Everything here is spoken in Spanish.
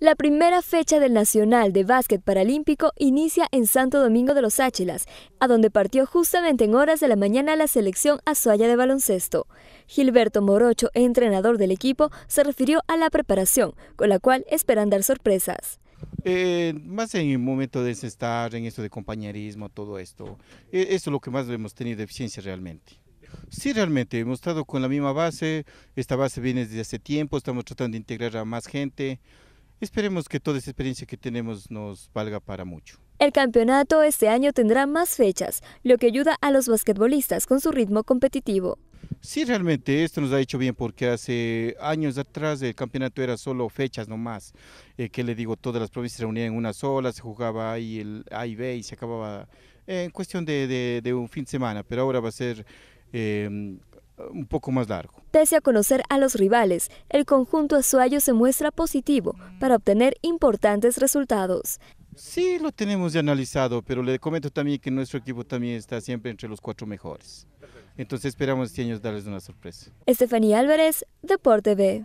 La primera fecha del Nacional de Básquet Paralímpico inicia en Santo Domingo de los Áchilas, a donde partió justamente en horas de la mañana la selección azuaya de baloncesto. Gilberto Morocho, entrenador del equipo, se refirió a la preparación, con la cual esperan dar sorpresas. Eh, más en el momento de estar, en esto de compañerismo, todo esto. Eh, eso es lo que más hemos tenido eficiencia realmente. Sí, realmente, hemos estado con la misma base, esta base viene desde hace tiempo, estamos tratando de integrar a más gente, Esperemos que toda esa experiencia que tenemos nos valga para mucho. El campeonato este año tendrá más fechas, lo que ayuda a los basquetbolistas con su ritmo competitivo. Sí, realmente esto nos ha hecho bien porque hace años atrás el campeonato era solo fechas nomás. Eh, que le digo, todas las provincias se reunían en una sola, se jugaba ahí el A y B y se acababa en cuestión de, un fin de semana, pero ahora va a ser em, un poco más largo. Pese a conocer a los rivales, el conjunto azuayo se muestra positivo para obtener importantes resultados. Sí, lo tenemos ya analizado, pero le comento también que nuestro equipo también está siempre entre los cuatro mejores. Entonces esperamos este año darles una sorpresa. Estefanía Álvarez, Deporte B.